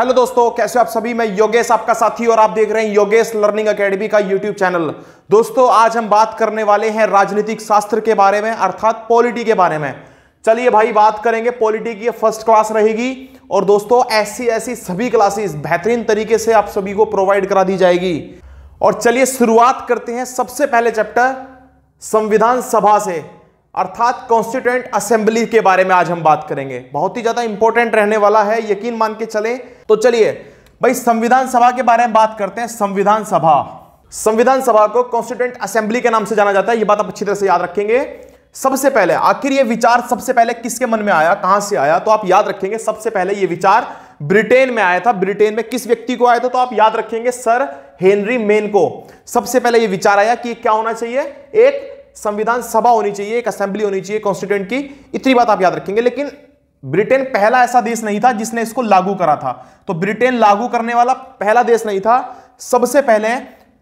hello दोस्तों कैसे आप सभी मैं योगेश आपका साथी और आप देख रहे हैं योगेश लर्निंग एकेडमी का यूट्यूब चैनल दोस्तों आज हम बात करने वाले हैं राजनीतिक शास्त्र के बारे में अर्थात पॉलिटी के बारे में चलिए भाई बात करेंगे पॉलिटी की फर्स्ट क्लास रहेगी और दोस्तों ऐसी ऐसी सभी क्लासेस बेहतरीन तरीके से आप सभी को प्रोवाइड करा दी जाएगी और चलिए शुरुआत करते हैं सबसे पहले चैप्टर संविधान सभा से अर्थात कॉन्स्टिट्यूंट असेंबली के बारे में आज हम बात करेंगे बहुत ही ज्यादा इंपॉर्टेंट रहने वाला है यकीन मान के चले तो चलिए भाई संविधान सभा के बारे में बात करते हैं संविधान सभा संविधान सभा को कॉन्स्टिट्यूंट असेंबली के नाम से जाना जाता है ये बात आप अच्छी तरह से याद रखेंगे सबसे पहले आखिर ये विचार सबसे पहले किसके मन में आया कहां से आया तो आप याद रखेंगे सबसे पहले ये विचार ब्रिटेन में आया था ब्रिटेन में किस व्यक्ति को आया था तो आप याद रखेंगे सर हेनरी मेन को सबसे पहले ये विचार आया कि क्या होना चाहिए एक संविधान सभा होनी चाहिए एक असेंबली होनी चाहिए कॉन्स्टिट्यूंट की इतनी बात आप याद रखेंगे लेकिन ब्रिटेन पहला ऐसा देश नहीं था जिसने इसको लागू करा था तो ब्रिटेन लागू करने वाला पहला देश नहीं था सबसे पहले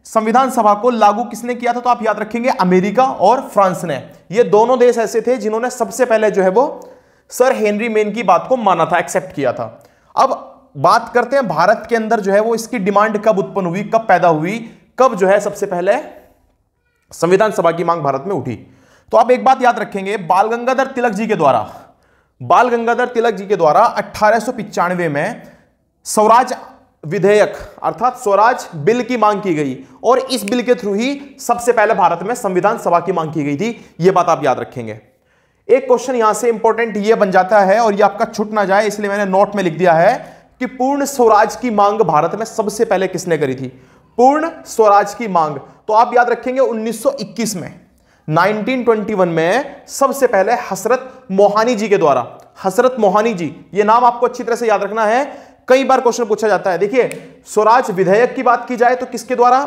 संविधान सभा को लागू किसने किया था तो आप याद रखेंगे अमेरिका और फ्रांस ने ये दोनों देश ऐसे थे जिन्होंने सबसे पहले जो है वो सर हेनरी मेन की बात को माना था एक्सेप्ट किया था अब बात करते हैं भारत के अंदर जो है वो इसकी डिमांड कब उत्पन्न हुई कब पैदा हुई कब जो है सबसे पहले संविधान सभा की मांग भारत में उठी तो आप एक बात याद रखेंगे बाल गंगाधर तिलक जी के द्वारा बाल गंगाधर तिलक जी के द्वारा अट्ठारह में स्वराज विधेयक अर्थात स्वराज बिल की मांग की गई और इस बिल के थ्रू ही सबसे पहले भारत में संविधान सभा की मांग की गई थी यह बात आप याद रखेंगे एक क्वेश्चन यहां से इंपॉर्टेंट यह बन जाता है और यह आपका छुट ना जाए इसलिए मैंने नोट में लिख दिया है कि पूर्ण स्वराज की मांग भारत में सबसे पहले किसने करी थी पूर्ण स्वराज की मांग तो आप याद रखेंगे 1921 में 1921 में सबसे पहले हसरत मोहानी जी के द्वारा हसरत मोहानी जी ये नाम आपको अच्छी तरह से याद रखना है कई बार क्वेश्चन पूछा जाता है देखिए स्वराज विधेयक की बात की जाए तो किसके द्वारा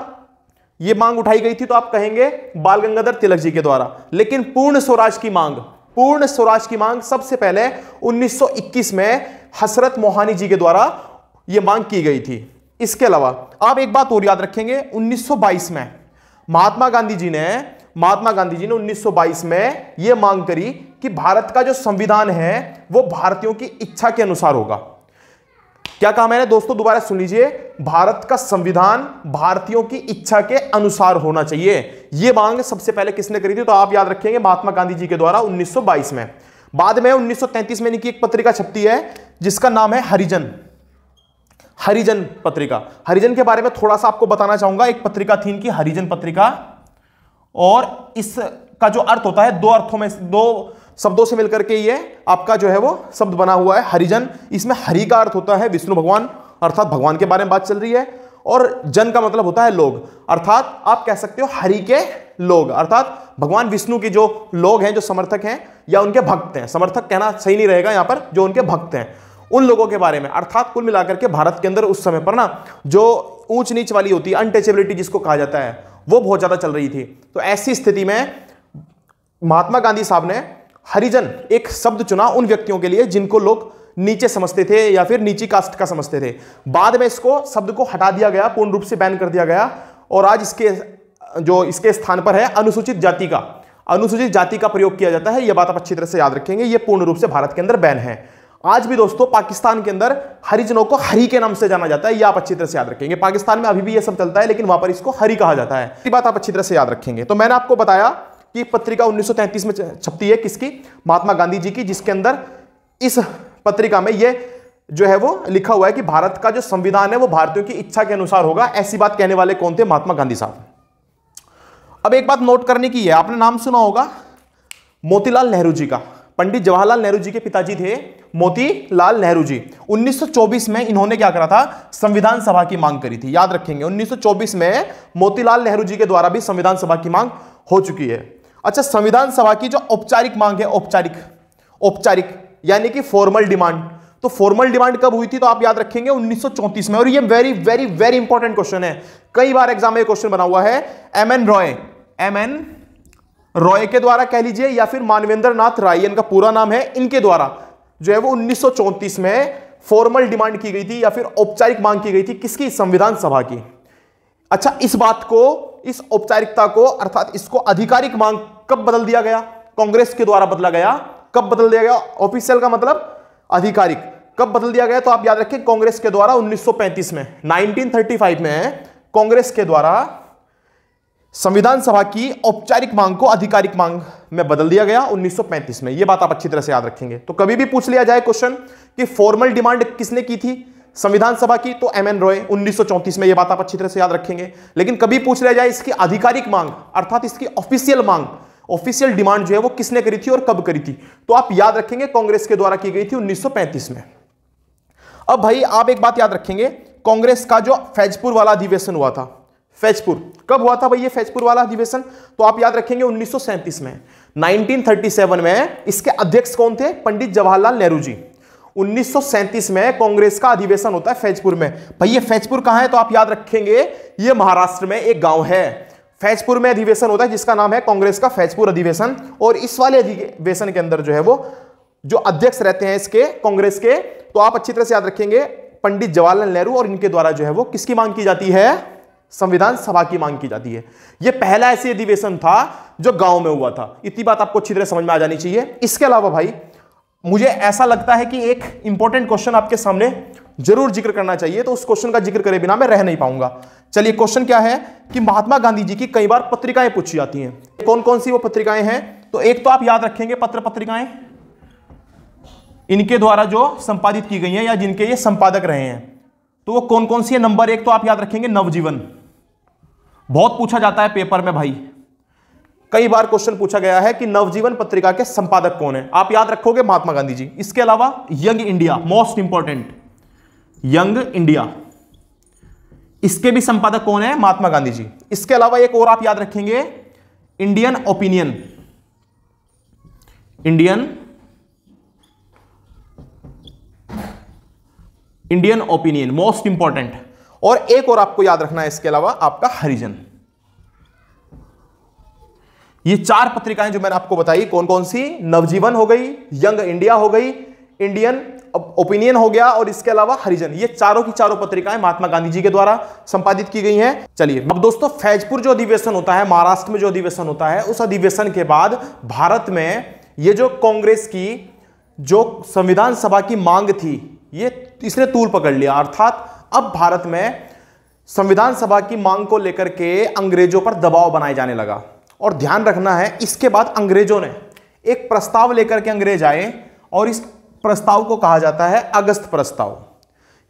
ये मांग उठाई गई थी तो आप कहेंगे बाल गंगाधर तिलक जी के द्वारा लेकिन पूर्ण स्वराज की मांग पूर्ण स्वराज की मांग सबसे पहले 1921 में हसरत मोहानी जी के द्वारा यह मांग की गई थी इसके अलावा आप एक बात और याद रखेंगे 1922 में महात्मा गांधी जी ने महात्मा गांधी जी ने 1922 में यह मांग करी कि भारत का जो संविधान है वो भारतीयों की इच्छा के अनुसार होगा क्या कहा मैंने दोस्तों दोबारा सुन लीजिए भारत का संविधान भारतीयों की इच्छा के अनुसार होना चाहिए यह मांग सबसे पहले किसने करी थी तो आप याद रखेंगे महात्मा गांधी जी के द्वारा 1922 में बाद में 1933 में इनकी एक पत्रिका छपती है जिसका नाम है हरिजन हरिजन पत्रिका हरिजन के बारे में थोड़ा सा आपको बताना चाहूंगा एक पत्रिका थी इनकी हरिजन पत्रिका और इसका जो अर्थ होता है दो अर्थों में दो शब्दों से मिलकर के ये आपका जो है वो शब्द बना हुआ है हरिजन इसमें हरि का अर्थ होता है विष्णु भगवान अर्थात भगवान के बारे में बात चल रही है और जन का मतलब होता है लोग अर्थात आप कह सकते हो हरि के लोग अर्थात भगवान विष्णु के जो लोग हैं जो समर्थक हैं या उनके भक्त हैं समर्थक कहना सही नहीं रहेगा यहां पर जो उनके भक्त हैं उन लोगों के बारे में अर्थात कुल मिलाकर के भारत के अंदर उस समय पर ना जो ऊंच नीच वाली होती है अनटचेबिलिटी जिसको कहा जाता है वो बहुत ज़्यादा चल रही थी तो ऐसी स्थिति में महात्मा गांधी साहब ने हरिजन एक शब्द चुना उन व्यक्तियों के लिए जिनको लोग नीचे समझते थे या फिर नीची कास्ट का समझते थे बाद में इसको शब्द को हटा दिया गया पूर्ण रूप से बैन कर दिया गया और आज इसके जो इसके स्थान पर है अनुसूचित जाति का अनुसूचित जाति का प्रयोग किया जाता है यह बात आप अच्छी तरह से याद रखेंगे यह पूर्ण रूप से भारत के अंदर बैन है आज भी दोस्तों पाकिस्तान के अंदर हरिजनों को हरी के नाम से जाना जाता है ये आप अच्छी तरह से याद रखेंगे पाकिस्तान में अभी भी ये सब चलता है लेकिन वहां पर इसको हरी कहा जाता है ये बात आप अच्छी तरह से याद रखेंगे तो मैंने आपको बताया कि पत्रिका 1933 में छपती है किसकी महात्मा गांधी जी की जिसके अंदर इस पत्रिका में ये जो है वो लिखा हुआ है कि भारत का जो संविधान है वो भारतीयों की इच्छा के अनुसार होगा ऐसी बात कहने वाले कौन थे महात्मा गांधी साहब अब एक बात नोट करने की है आपने नाम सुना होगा मोतीलाल नेहरू जी का पंडित जवाहरलाल नेहरू जी के पिताजी थे मोतीलाल नेहरू जी 1924 में इन्होंने क्या करा था संविधान सभा की मांग करी थी याद रखेंगे 1924 में मोतीलाल नेहरू जी के द्वारा भी संविधान सभा की मांग हो चुकी है अच्छा संविधान सभा की जो औपचारिक मांग है औपचारिक औपचारिक यानी कि फॉर्मल डिमांड तो फॉर्मल डिमांड कब हुई थी तो आप याद रखेंगे 1934 में और ये very very very important question है कई बार एग्जाम में क्वेश्चन बना हुआ है M N Roy M N Roy के द्वारा कह लीजिए या फिर मानवेंद्र नाथ राय इनका पूरा नाम है इनके द्वारा जो है वो उन्नीस में फॉर्मल डिमांड की गई थी या फिर औपचारिक मांग की गई थी किसकी संविधान सभा की अच्छा इस बात को इस औपचारिकता को अर्थात इसको आधिकारिक मांग कब बदल दिया गया कांग्रेस के द्वारा बदला गया कब बदल दिया गया ऑफिशियल का मतलब आधिकारिक कब बदल दिया गया तो आप याद रखिए कांग्रेस के द्वारा 1935 में 1935 में कांग्रेस के द्वारा संविधान सभा की औपचारिक मांग को आधिकारिक मांग में बदल दिया गया 1935 में यह बात आप अच्छी तरह से याद रखेंगे तो कभी भी पूछ लिया जाए क्वेश्चन कि फॉर्मल डिमांड किसने की थी संविधान सभा की तो एम एन रॉय उन्नीस में यह बात आप अच्छी तरह से याद रखेंगे लेकिन कभी पूछ लिया जाए इसकी आधिकारिक मांग अर्थात इसकी ऑफिशियल मांग ऑफिशियल डिमांड जो है वो किसने करी थी और कब करी थी तो आप याद रखेंगे कांग्रेस के द्वारा की गई थी 1935 में अब भाई आप एक बात याद रखेंगे कांग्रेस का जो फैजपुर वाला अधिवेशन हुआ था फैजपुर कब हुआ था भाई ये फैजपुर वाला अधिवेशन तो आप याद रखेंगे 1937 में 1937 में इसके अध्यक्ष कौन थे पंडित जवाहरलाल नेहरू जी 1937 में कांग्रेस का अधिवेशन होता है फैजपुर में भाई ये फैजपुर कहाँ है तो आप याद रखेंगे ये महाराष्ट्र में एक गांव है फैजपुर में अधिवेशन होता है जिसका नाम है कांग्रेस का फैजपुर अधिवेशन और इस वाले अधिवेशन के अंदर जो है वो जो अध्यक्ष रहते हैं इसके कांग्रेस के तो आप अच्छी तरह से याद रखेंगे पंडित जवाहरलाल नेहरू और इनके द्वारा जो है वो किसकी मांग की जाती है संविधान सभा की मांग की जाती है यह पहला ऐसे अधिवेशन था जो गांव में हुआ था इतनी बात आपको अच्छी तरह समझ में आ जानी चाहिए इसके अलावा भाई मुझे ऐसा लगता है कि एक इंपॉर्टेंट क्वेश्चन आपके सामने जरूर जिक्र करना चाहिए तो उस क्वेश्चन का जिक्र करे बिना मैं रह नहीं पाऊंगा चलिए क्वेश्चन क्या है कि महात्मा गांधी जी की कई बार पत्रिकाएं पूछी जाती हैं कौन कौन सी वो पत्रिकाएं हैं तो एक तो आप याद रखेंगे पत्र पत्रिकाएं इनके द्वारा जो संपादित की गई हैं या जिनके ये संपादक रहे हैं तो वो कौन कौन सी है नंबर एक तो आप याद रखेंगे नवजीवन बहुत पूछा जाता है पेपर में भाई कई बार क्वेश्चन पूछा गया है कि नवजीवन पत्रिका के संपादक कौन है आप याद रखोगे महात्मा गांधी जी इसके अलावा Young India most important Young India इसके भी संपादक कौन है महात्मा गांधी जी इसके अलावा एक और आप याद रखेंगे Indian Opinion Indian Indian Opinion most important और एक और आपको याद रखना है इसके अलावा आपका हरिजन ये चार पत्रिकाएं जो मैंने आपको बताई कौन कौन सी नवजीवन हो गई यंग इंडिया हो गई इंडियन ओपिनियन हो गया और इसके अलावा हरिजन ये चारों की चारों पत्रिकाएं महात्मा गांधी जी के द्वारा संपादित की गई हैं चलिए अब दोस्तों फैजपुर जो अधिवेशन होता है महाराष्ट्र में जो अधिवेशन होता है उस अधिवेशन के बाद भारत में ये जो कांग्रेस की जो संविधान सभा की मांग थी ये इसने तूल पकड़ लिया अर्थात अब भारत में संविधान सभा की मांग को लेकर के अंग्रेजों पर दबाव बनाए जाने लगा और ध्यान रखना है इसके बाद अंग्रेजों ने एक प्रस्ताव लेकर के अंग्रेज आए और इस प्रस्ताव को कहा जाता है अगस्त प्रस्ताव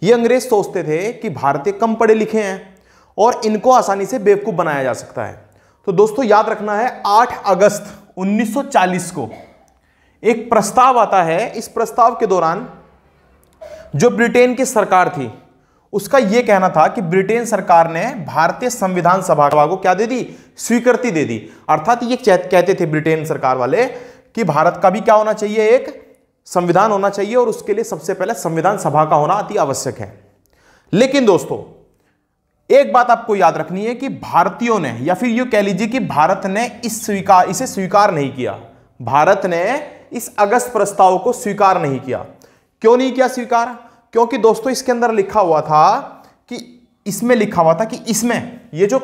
ये अंग्रेज सोचते थे कि भारतीय कम पढ़े लिखे हैं और इनको आसानी से बेवकूफ़ बनाया जा सकता है तो दोस्तों याद रखना है 8 अगस्त 1940 को एक प्रस्ताव आता है इस प्रस्ताव के दौरान जो ब्रिटेन की सरकार थी उसका यह कहना था कि ब्रिटेन सरकार ने भारतीय संविधान सभा को क्या दे दी स्वीकृति दे दी अर्थात ये कहते थे ब्रिटेन सरकार वाले कि भारत का भी क्या होना चाहिए एक संविधान होना चाहिए और उसके लिए सबसे पहले संविधान सभा का होना अति आवश्यक है लेकिन दोस्तों एक बात आपको याद रखनी है कि भारतीयों ने या फिर यह कह लीजिए कि भारत ने इस स्वीकार इसे स्वीकार नहीं किया भारत ने इस अगस्त प्रस्ताव को स्वीकार नहीं किया क्यों नहीं किया स्वीकार क्योंकि दोस्तों इसके अंदर लिखा हुआ था कि इसमें लिखा हुआ था कि इसमें ये जो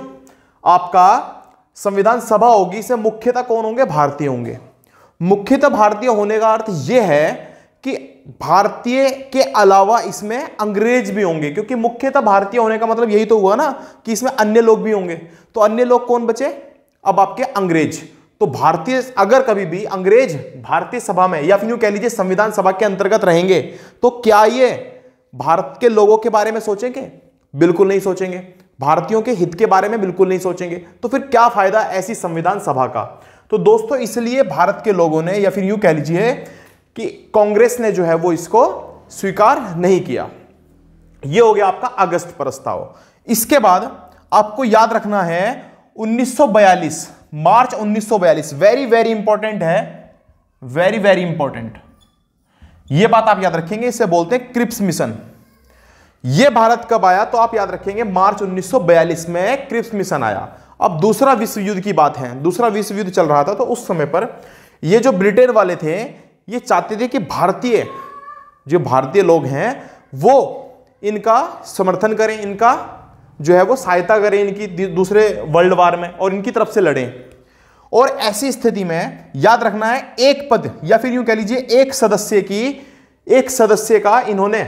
आपका संविधान सभा होगी इसमें मुख्यतः कौन होंगे भारतीय होंगे मुख्यतः भारतीय होने का अर्थ यह है कि भारतीय के अलावा इसमें अंग्रेज भी होंगे क्योंकि मुख्यतः भारतीय होने का मतलब यही तो हुआ ना कि इसमें अन्य लोग भी होंगे तो अन्य लोग कौन बचे अब आपके अंग्रेज तो भारतीय अगर कभी भी अंग्रेज भारतीय सभा में या फिर यूं कह लीजिए संविधान सभा के अंतर्गत रहेंगे तो क्या ये भारत के लोगों के बारे में सोचेंगे बिल्कुल नहीं सोचेंगे भारतीयों के हित के बारे में बिल्कुल नहीं सोचेंगे तो फिर क्या फायदा ऐसी संविधान सभा का तो दोस्तों इसलिए भारत के लोगों ने या फिर यूं कह लीजिए कि कांग्रेस ने जो है वो इसको स्वीकार नहीं किया ये हो गया आपका अगस्त प्रस्ताव इसके बाद आपको याद रखना है 1942 मार्च 1942 वेरी वेरी इंपॉर्टेंट है वेरी वेरी इंपॉर्टेंट यह बात आप याद रखेंगे इसे बोलते हैं क्रिप्स मिशन ये भारत कब आया तो आप याद रखेंगे मार्च 1942 में क्रिप्स मिशन आया अब दूसरा विश्व युद्ध की बात है दूसरा विश्व युद्ध चल रहा था तो उस समय पर ये जो ब्रिटेन वाले थे ये चाहते थे कि भारतीय जो भारतीय लोग हैं वो इनका समर्थन करें इनका जो है वो सहायता करें इनकी दूसरे वर्ल्ड वार में और इनकी तरफ से लड़ें और ऐसी स्थिति में याद रखना है एक पद या फिर यूं कह लीजिए एक सदस्य की एक सदस्य का इन्होंने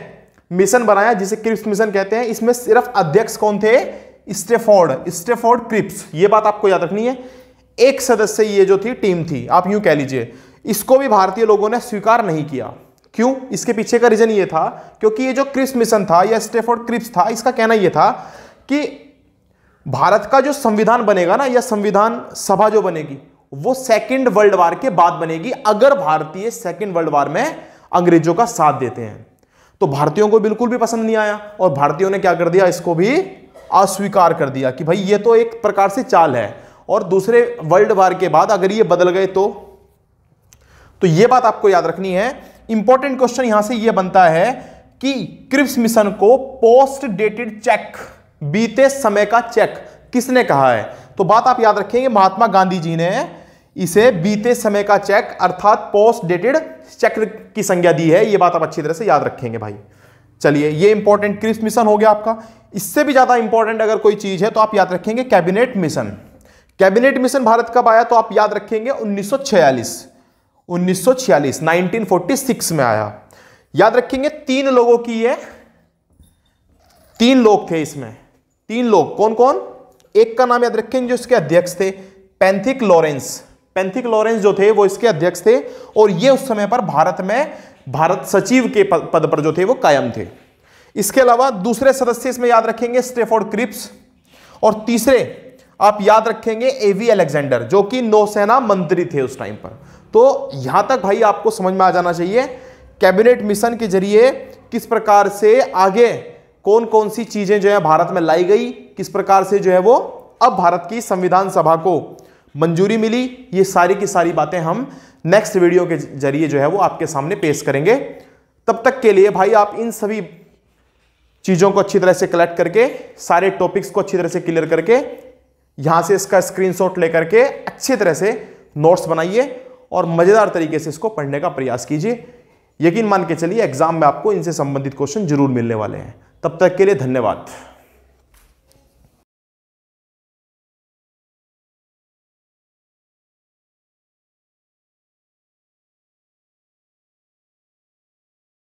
मिशन बनाया जिसे क्रिप्स मिशन कहते हैं इसमें सिर्फ अध्यक्ष कौन थे स्टेफोर्ड स्टेफोर्ड क्रिप्स ये बात आपको याद रखनी है एक सदस्य ये जो थी टीम थी आप यूं कह लीजिए इसको भी भारतीय लोगों ने स्वीकार नहीं किया क्यों इसके पीछे का रीजन ये था क्योंकि ये जो क्रिप्स मिशन था या स्टेफोर्ड क्रिप्स था इसका कहना यह था कि भारत का जो संविधान बनेगा ना या संविधान सभा जो बनेगी वो सेकेंड वर्ल्ड वार के बाद बनेगी अगर भारतीय सेकेंड वर्ल्ड वार में अंग्रेजों का साथ देते हैं तो भारतीयों को बिल्कुल भी पसंद नहीं आया और भारतीयों ने क्या कर दिया इसको भी अस्वीकार कर दिया कि भाई ये तो एक प्रकार से चाल है और दूसरे वर्ल्ड वार के बाद अगर ये बदल गए तो तो ये बात आपको याद रखनी है इंपॉर्टेंट क्वेश्चन यहां से ये बनता है कि क्रिप्स मिशन को पोस्ट डेटेड चेक बीते समय का चेक किसने कहा है तो बात आप याद रखेंगे महात्मा गांधी जी ने इसे बीते समय का चेक अर्थात पोस्ट डेटेड चेक की संज्ञा दी है ये बात आप अच्छी तरह से याद रखेंगे भाई चलिए ये इंपॉर्टेंट क्रिस मिशन हो गया आपका इससे भी ज़्यादा इंपॉर्टेंट अगर कोई चीज़ है तो आप याद रखेंगे cabinet mission cabinet mission Bharat कब आया तो आप याद रखेंगे 1946 1946 1946 में आया याद रखेंगे तीन लोगों की ये तीन लोग थे इसमें तीन लोग कौन कौन एक का नाम याद रखेंगे जो इसके अध्यक्ष थे पैंथिक लॉरेंस पेंथिक लॉरेंस जो थे वो इसके अध्यक्ष थे और ये उस समय पर भारत में भारत सचिव के पद पर जो थे वो कायम थे इसके अलावा दूसरे सदस्य इसमें याद रखेंगे स्टेफोर्ड क्रिप्स और तीसरे आप याद रखेंगे एवी अलेक्जेंडर जो कि नौसेना मंत्री थे उस टाइम पर तो यहां तक भाई आपको समझ में आ जाना चाहिए कैबिनेट मिशन के जरिए किस प्रकार से आगे कौन कौन सी चीजें जो है भारत में लाई गई किस प्रकार से जो है वो अब भारत की संविधान सभा को मंजूरी मिली ये सारी की सारी बातें हम नेक्स्ट वीडियो के जरिए जो है वो आपके सामने पेश करेंगे तब तक के लिए भाई आप इन सभी चीज़ों को अच्छी तरह से कलेक्ट करके सारे टॉपिक्स को अच्छी तरह से क्लियर करके यहाँ से इसका स्क्रीनशॉट लेकर के अच्छी तरह से नोट्स बनाइए और मज़ेदार तरीके से इसको पढ़ने का प्रयास कीजिए यकीन मान के चलिए एग्जाम में आपको इनसे संबंधित क्वेश्चन जरूर मिलने वाले हैं तब तक के लिए धन्यवाद